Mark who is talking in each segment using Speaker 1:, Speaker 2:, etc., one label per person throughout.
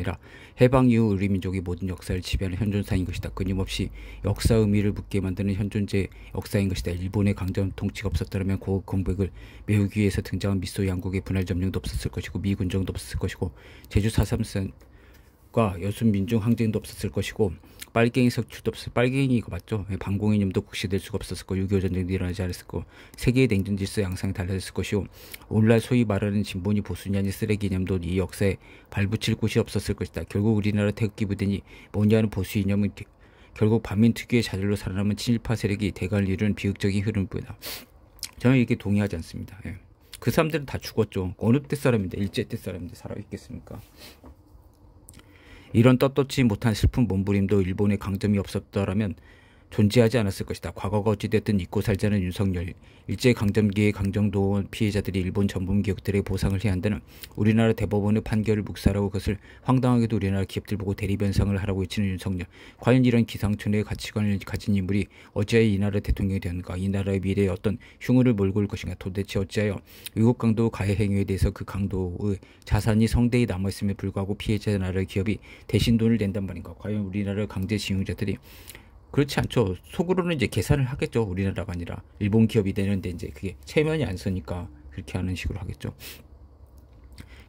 Speaker 1: 아니라 해방 이후 우리 민족이 모든 역사를 지배하는 현존사인 것이다. 끊임없이 역사 의미를 묻게 만드는 현존재 역사인 것이다. 일본의 강점 통치가 없었다면 고급 공백을 메우기 위해서 등장한 미소 양국의 분할 점령도 없었을 것이고 미군정도 없었을 것이고 제주 4.3과 여순민중 항쟁도 없었을 것이고 빨갱이 석출도 없어 빨갱이 이거 맞죠? 반공이념도 예, 국시될 수가 없었을 거, 6.25 전쟁도 일어나지 않았을 거, 세계의 냉전 질서 양상이 달라졌을 것이고 오늘날 소위 말하는 진보니 보수냐니 쓰레기념도 이 역사에 발붙일 곳이 없었을 것이다. 결국 우리나라 태극기 부대니 뭐냐는 보수 이념은 결국 반민 특유의 자질로 살아남은 친일파 세력이 대가를 이루는 비극적인 흐름뿐이다. 저는 이렇게 동의하지 않습니다. 예. 그 사람들은 다 죽었죠. 어느 때 사람인데 일제 때 사람인데 살아 있겠습니까? 이런 떳떳지 못한 슬픈 몸부림도 일본의 강점이 없었더라면 존재하지 않았을 것이다. 과거가 어찌됐든 잊고 살자는 윤석열, 일제강점기의 강정도 피해자들이 일본 전범 기업들의 보상을 해야 한다는 우리나라 대법원의 판결을 묵살하고 그것을 황당하게도 우리나라 기업들 보고 대리변상을 하라고 외치는 윤석열. 과연 이런 기상천외의 가치관을 가진 인물이 어찌하여 이 나라 대통령이 되었는가? 이 나라의 미래에 어떤 흉를 몰고 올 것인가? 도대체 어찌하여 외국 강도 가해 행위에 대해서 그 강도의 자산이 성대히 남아있음에 불구하고 피해자 나라의 기업이 대신 돈을 낸단 말인가? 과연 우리나라 강제 징용자들이 그렇지 않죠. 속으로는 이제 계산을 하겠죠. 우리나라가 아니라 일본 기업이 되는데 이제 그게 체면이 안 서니까 그렇게 하는 식으로 하겠죠.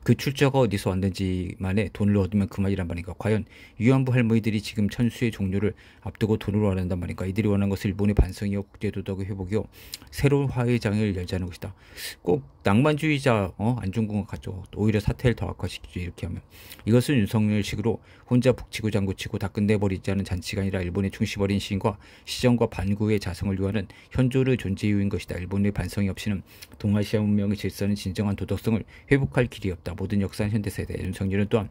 Speaker 1: 그 출처가 어디서 왔는지만에 돈을 얻으면 그만이란 말인가? 과연 위안부 할머니들이 지금 천수의 종료를 앞두고 돈을 원한단 말인가? 이들이 원한것을 일본의 반성이요, 국제도덕의 회복이요, 새로운 화해장을 열자는 것이다. 꼭 낭만주의자 어? 안중근과 같죠. 오히려 사태를 더 악화시키죠. 이렇게 하면. 이것은 윤석열식으로 혼자 북치고 장구치고 다 끝내버리자는 잔치가 아니라 일본의 충시버린 시인과 시정과 반구의 자성을 요하는 현조의 존재 이유인 것이다. 일본의 반성이 없이는 동아시아 문명의 질서는 진정한 도덕성을 회복할 길이 없다. 모든 역사는 현대세대 윤석열은 또한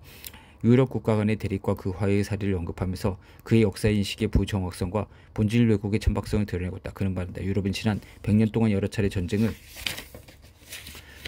Speaker 1: 유럽 국가 간의 대립과 그 화해의 사례를 언급하면서 그의 역사인식의 부정확성과 본질 왜곡의 천박성을 드러내고 있다. 그는 말한다. 유럽은 지난 100년 동안 여러 차례 전쟁을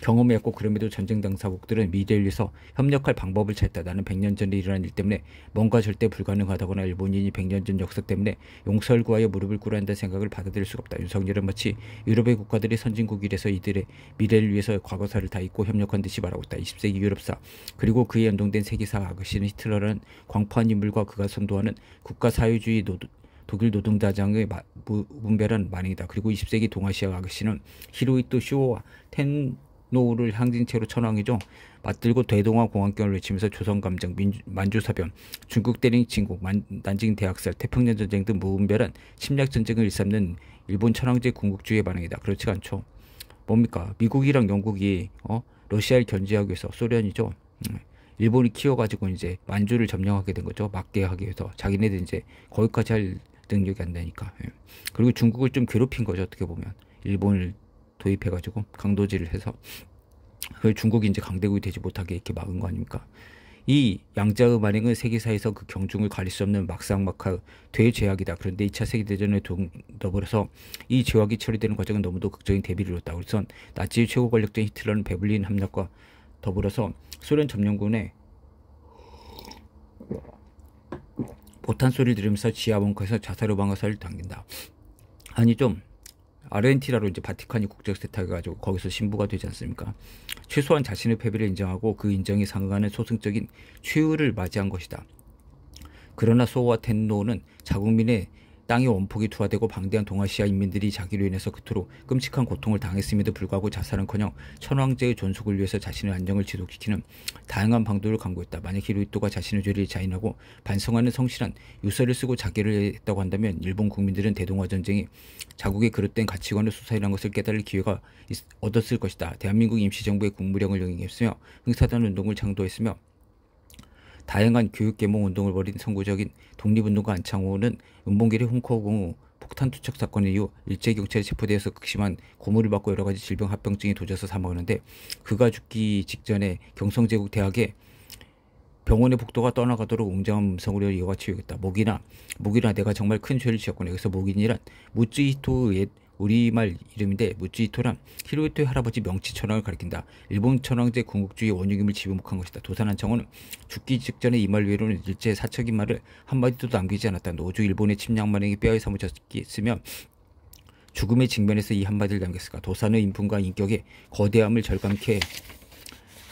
Speaker 1: 경험이 없고 그럼에도 전쟁 당사국들은 미대일에서 협력할 방법을 찾다. 나는 100년 전에 일어난 일 때문에 뭔가 절대 불가능하다거나 일본인이 100년 전 역사 때문에 용서를 구하여 무릎을 꿇어한다는 야 생각을 받아들일 수가 없다. 윤석열은 마치 유럽의 국가들이 선진국이라서 이들의 미래를 위해서 과거사를 다 잊고 협력한 듯이 말하고 있다. 20세기 유럽사 그리고 그에 연동된 세계사 아그시는 히틀러라는 광판 인물과 그가 선도하는 국가 사회주의 노동 독일 노동자장의 분별한 만행이다. 그리고 20세기 동아시아 아그씨는 히로이토 쇼와 텐 노후를 향진채로 천황이죠. 맞들고 대동아 공항경을 외치면서 조선감정, 민주, 만주사변, 중국 대링 진국, 만, 난징 대학살, 태평양 전쟁 등 무분별한 침략전쟁을 일삼는 일본 천황제 궁극주의의 반응이다. 그렇지 않죠. 뭡니까? 미국이랑 영국이 어? 러시아를 견제하기 위해서 소련이죠. 음. 일본이 키워가지고 이제 만주를 점령하게 된 거죠. 막게 하기 위해서. 자기네들 이제 거기까지 할 능력이 안 되니까. 예. 그리고 중국을 좀 괴롭힌 거죠. 어떻게 보면. 일본을 도입해가지고 강도질을 해서 그 중국이 이제 강대국이 되지 못하게 이렇게 막은 거 아닙니까? 이 양자의 반응은 세계사에서 그 경중을 가릴 수 없는 막상막하 대죄악이다. 그런데 2차 세계대전에 더불어서 이 죄악이 처리되는 과정은 너무도 극적인 대비를 뒀다. 우선 나치의 최고 권력자인 히틀러는 베를린 함락과 더불어서 소련 점령군의 보탄 소리 를 들으면서 지하 벙커에서 자살의 방어쇠를 당긴다. 아니 좀 아르헨티나로 이제 바티칸이 국적 세탁해가지고 거기서 신부가 되지 않습니까? 최소한 자신의 패배를 인정하고 그인정이 상응하는 소승적인 최후를 맞이한 것이다. 그러나 소와 텐노는 자국민의 땅이 원폭이 투하되고 방대한 동아시아 인민들이 자기로 인해서 그토록 끔찍한 고통을 당했음에도 불구하고 자살은커녕 천황제의 존속을 위해서 자신의 안정을 지속시키는 다양한 방도를 강구했다. 만약 히로히토가 자신의 죄를 자인하고 반성하는 성실한 유서를 쓰고 자결를 했다고 한다면 일본 국민들은 대동화 전쟁이 자국의 그릇된 가치관을 수사이라 것을 깨달을 기회가 얻었을 것이다. 대한민국 임시정부의 국무령을 영행했으며 흥사단 운동을 창도했으며 다양한 교육계몽 운동을 벌인 선구적인 독립운동가 안창호는 은봉길의 홍콩공우 폭탄 투척 사건 이후 일제 경찰에 체포되어서 극심한 고문을 받고 여러 가지 질병 합병증이 도져서 사망하는데 그가 죽기 직전에 경성제국 대학에 병원의 복도가 떠나가도록 웅장한 성으로 이와 치우겠다. 목이나 목이나 내가 정말 큰 죄를 지었군나 여기서 목인이란 무쯔히토의 우리말 이름인데 무쯔히토란 히로히토의 할아버지 명치 천황을 가리킨다. 일본 천황제 궁극주의 원유김을 지배목한 것이다. 도산한 청은 원 죽기 직전에 이말 외로는 일제 사척인 말을 한마디도 남기지 않았다. 노조 일본의 침략만행이 뼈에 사무쳤으면 죽음의 직면에서 이 한마디를 남겼을까. 도산의 인품과 인격의 거대함을 절감케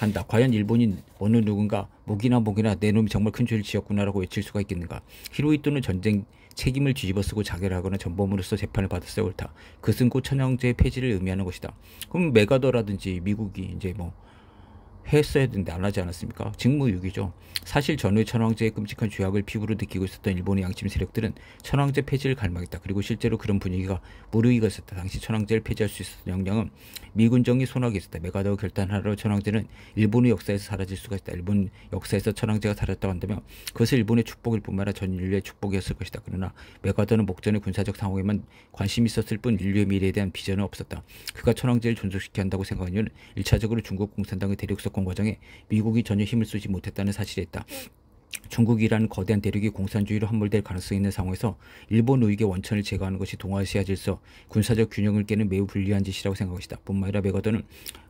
Speaker 1: 한다. 과연 일본인 어느 누군가 목이나 목이나 내 놈이 정말 큰 죄를 지었구나라고 외칠 수가 있겠는가. 히로이토는 전쟁 책임을 뒤집어쓰고 자결하거나 전범으로서 재판을 받았어 옳다. 그승은 천황제의 폐지를 의미하는 것이다. 그럼 메가더라든지 미국이 이제 뭐 했어야 되는데 안 하지 않았습니까? 직무유기죠. 사실 전후의 천황제의 끔찍한 죄악을 피부로 느끼고 있었던 일본의 양심 세력들은 천황제 폐지를 갈망했다. 그리고 실제로 그런 분위기가 무르익어 있었다. 당시 천황제를 폐지할 수 있었던 역량은 미군정이 손아귀 있었다. 메가더 결단하러 천황제는 일본의 역사에서 사라질 수가 있다. 일본 역사에서 천황제가 사라졌다고 한다면 그것은 일본의 축복일 뿐만 아니라 전 인류의 축복이었을 것이다. 그러나 메가더는 목전의 군사적 상황에만 관심이 있었을 뿐 인류의 미래에 대한 비전은 없었다. 그가 천황제를 존속시켜야 한다고 생각한 이유는 일차적으로 중국 공산당의 대륙 속 주도권 과정에 미국이 전혀 힘을 쓰지 못했다는 사실이 있다. 중국이라는 거대한 대륙이 공산주의로 함몰될 가능성이 있는 상황에서 일본 우익의 원천을 제거하는 것이 동아시아 질서, 군사적 균형을 깨는 매우 불리한 짓이라고 생각했다. 뿐만 아니라 메가더는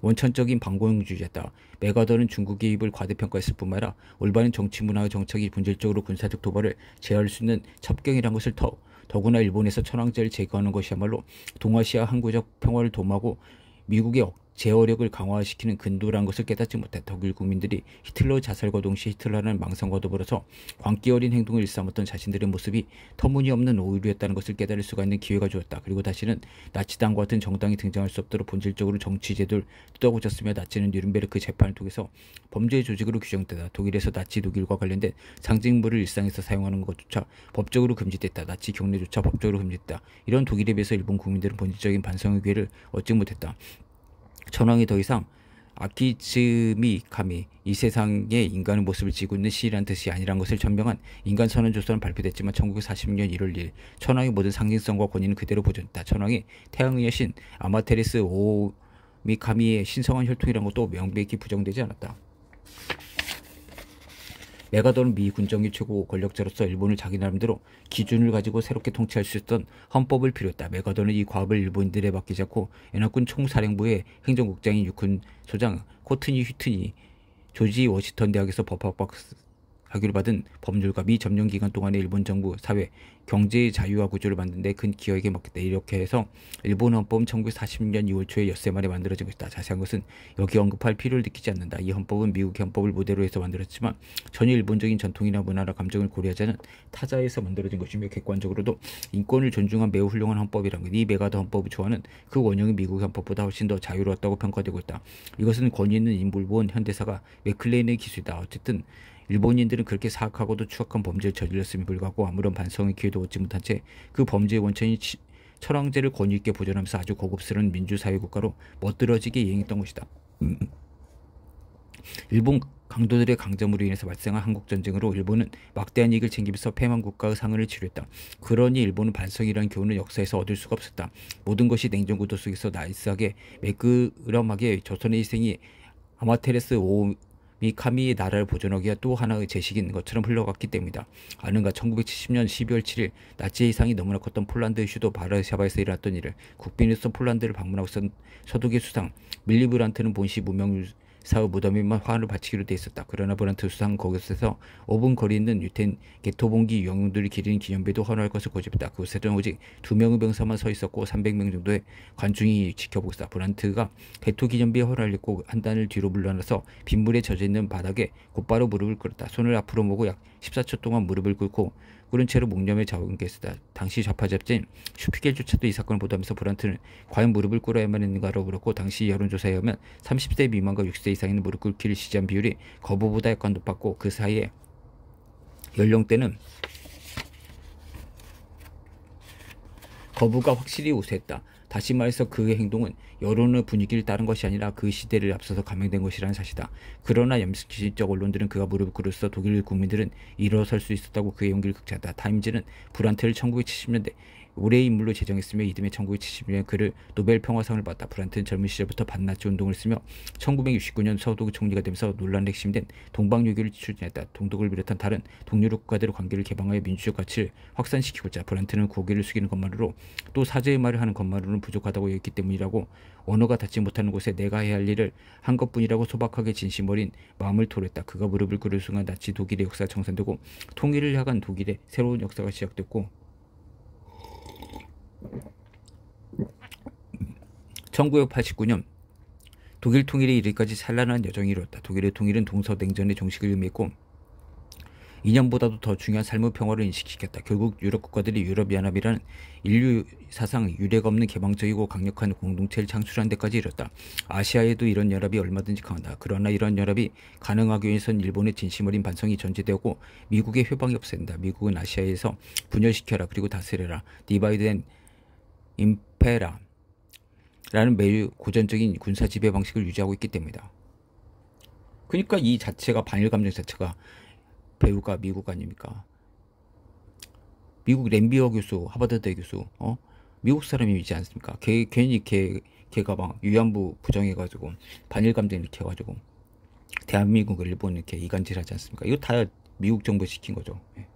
Speaker 1: 원천적인 방공주의였다 메가더는 중국의 입을 과대평가했을 뿐만 아니라 올바른 정치 문화의 정착이 본질적으로 군사적 도발을 제어할 수 있는 첩경이라는 것을 더, 더구나 일본에서 천황제를 제거하는 것이야말로 동아시아 항구적 평화를 도모하고 미국의 억 제어력을 강화시키는 근도란 것을 깨닫지 못해 독일 국민들이 히틀러 자살과 동시에 히틀러라는 망상과 더불어서 광기 어린 행동을 일삼았던 자신들의 모습이 터무니없는 오류였다는 것을 깨달을 수가 있는 기회가 주었다. 그리고 다시는 나치당과 같은 정당이 등장할 수 없도록 본질적으로 정치제도를 뜯어고쳤으며 나치는 뉴른베르크 재판을 통해서 범죄 조직으로 규정되다. 독일에서 나치 독일과 관련된 상징물을 일상에서 사용하는 것조차 법적으로 금지됐다. 나치 경례조차 법적으로 금지됐다. 이런 독일에 비해서 일본 국민들은 본질적인 반성의 기회를 얻지 못했다. 전황이 더 이상 아키즈미 카미 이 세상의 인간의 모습을 지고 있는 시란 뜻이 아니란 것을 전명한 인간 선언 조서는 발표됐지만 1940년 1월 1일 천황의 모든 상징성과 권위는 그대로 보존했다 천황이 태양의 여신 아마테리스 오미카미의 신성한 혈통이란 것도 명백히 부정되지 않았다. 메가도는미 군정의 최고 권력자로서 일본을 자기 나름대로 기준을 가지고 새롭게 통치할 수있던 헌법을 필요했다. 메가도는 이 과업을 일본인들에 맡기지 않고 연합군 총사령부의 행정국장인 육군 소장 코트니 휘트니 조지 워싱턴 대학에서 법학박 학위를 받은 법률가 미 점령 기간 동안에 일본 정부, 사회, 경제의 자유화 구조를 만드는 데큰 기여에게 맞겠다. 이렇게 해서 일본 헌법은 1940년 2월 초에 엿새 만에 만들어진 것이다. 자세한 것은 여기 언급할 필요를 느끼지 않는다. 이 헌법은 미국 헌법을 무대로 해서 만들었지만 전혀 일본적인 전통이나 문화나 감정을 고려하지 않은 타자에서 만들어진 것이며 객관적으로도 인권을 존중한 매우 훌륭한 헌법이란 것이 메가더 헌법을 좋아하는 그 원형이 미국 헌법보다 훨씬 더 자유로웠다고 평가되고 있다. 이것은 권위 있는 인물본 현대사가 맥클레인의 기술이다. 어쨌든 일본인들은 그렇게 사악하고도 추악한 범죄를 저질렀음에 불구하고 아무런 반성의 기회도 얻지 못한 채 그 범죄의 원천이 철왕제를 권위 있게 보존하면서 아주 고급스러운 민주사회 국가로 멋들어지게 이행했던 것이다. 음, 음. 일본 강도들의 강점으로 인해서 발생한 한국전쟁으로 일본은 막대한 이익을 챙기면서 패망 국가의 상을 치루했다. 그러니 일본은 반성이라는 교훈을 역사에서 얻을 수가 없었다. 모든 것이 냉전구도 속에서 나이스하게 매끄럼하게 조선의 희생이 아마테레스 오 미카미 나라를 보존하기가 또 하나의 제식인 것처럼 흘러갔기 때문이다. 아는가 1970년 12월 7일 나치 이상이 너무나 컸던 폴란드의 수도 바르샤바에서 일어났던 일을 국빈으서 폴란드를 방문하고 있던 서독의 수상 밀리브란트는 본시 무명 사후 무덤에만 화환을 뭐 바치기로 되어 있었다. 그러나 브란트 수상 거기에서 5분 거리 있는 유텐 개토봉기 영웅들이 기리는 기념비도 헌화할 것을 고집했다. 그곳에는 오직 두 명의 병사만 서 있었고 300명 정도의 관중이 지켜보고 있다. 브란트가 개토 기념비에 헌화를 했고 한 단을 뒤로 물러나서 빗물에 젖어 있는 바닥에 곧바로 무릎을 꿇었다. 손을 앞으로 모고 약 14초 동안 무릎을 꿇고 그은 채로 목념에 잡은 게스다. 당시 좌파 잡진 슈피겔조차도 이 사건을 보도하면서 브란트는 과연 무릎을 꿇어야만 했는가로 물었고 당시 여론조사에 의하면 30대 미만과 60대 이상에 무릎 꿇기를 시지한 비율이 거부보다 약간 높았고 그 사이에 연령대는 거부가 확실히 우세했다. 다시 말해서 그의 행동은 여론의 분위기를 따른 것이 아니라 그 시대를 앞서서 감행된 것이라는 사실이다. 그러나 염색주의적 언론들은 그가 무릎을 꿇어 독일 국민들은 일어설 수 있었다고 그의 용기를 극찬했다 타임즈는 브란트를 1970년대 우레의 인물로 제정했으며 이듬해 1 9 7 0년 그를 노벨 평화상을 받다 브란트는 젊은 시절부터 반나치 운동을 쓰며 1969년 서독 총리가 되면서 논란의 핵심된 동방유교를 추진했다. 동독을 비롯한 다른 동유럽 국가들의 관계를 개방하여 민주적 가치를 확산시키고자 브란트는 고개를 숙이는 것만으로 또 사죄의 말을 하는 것만으로는 부족하다고 여겼기 때문이라고 언어가 닿지 못하는 곳에 내가 해야 할 일을 한 것뿐이라고 소박하게 진심 어린 마음을 토했다. 로 그가 무릎을 꿇을 순간 나치 독일의 역사가 청산되고 통일을 향한 독일의 새로운 역사가 시작됐고 1989년 독일 통일에 이르기까지 산란한 여정이 이뤘다. 독일의 통일은 동서냉전의 종식을 의미했고 이념보다도 더 중요한 삶의 평화를 인식시켰다. 결국 유럽 국가들이 유럽연합이라는 인류 사상 유례가 없는 개방적이고 강력한 공동체를 창출한 데까지 이뤘다. 아시아에도 이런 연합이 얼마든지 강하다. 그러나 이런 연합이 가능하기 위해선 일본의 진심 어린 반성이 전제되고 미국의 회방이 없앤다. 미국은 아시아에서 분열시켜라 그리고 다스려라. 디바이드앤 임페라라는 매우 고전적인 군사 지배 방식을 유지하고 있기 때문이다. 그러니까 이 자체가 반일 감정 자체가 배우가 미국 아닙니까? 미국 램비어 교수, 하버드대 교수, 어? 미국 사람이지 않습니까? 걔, 괜히 걔, 걔가 막 위안부 부정해가지고 반일 감정 이렇게 해가지고 대한민국, 일본 이렇게 이간질하지 않습니까? 이거 다 미국 정부 시킨 거죠. 예.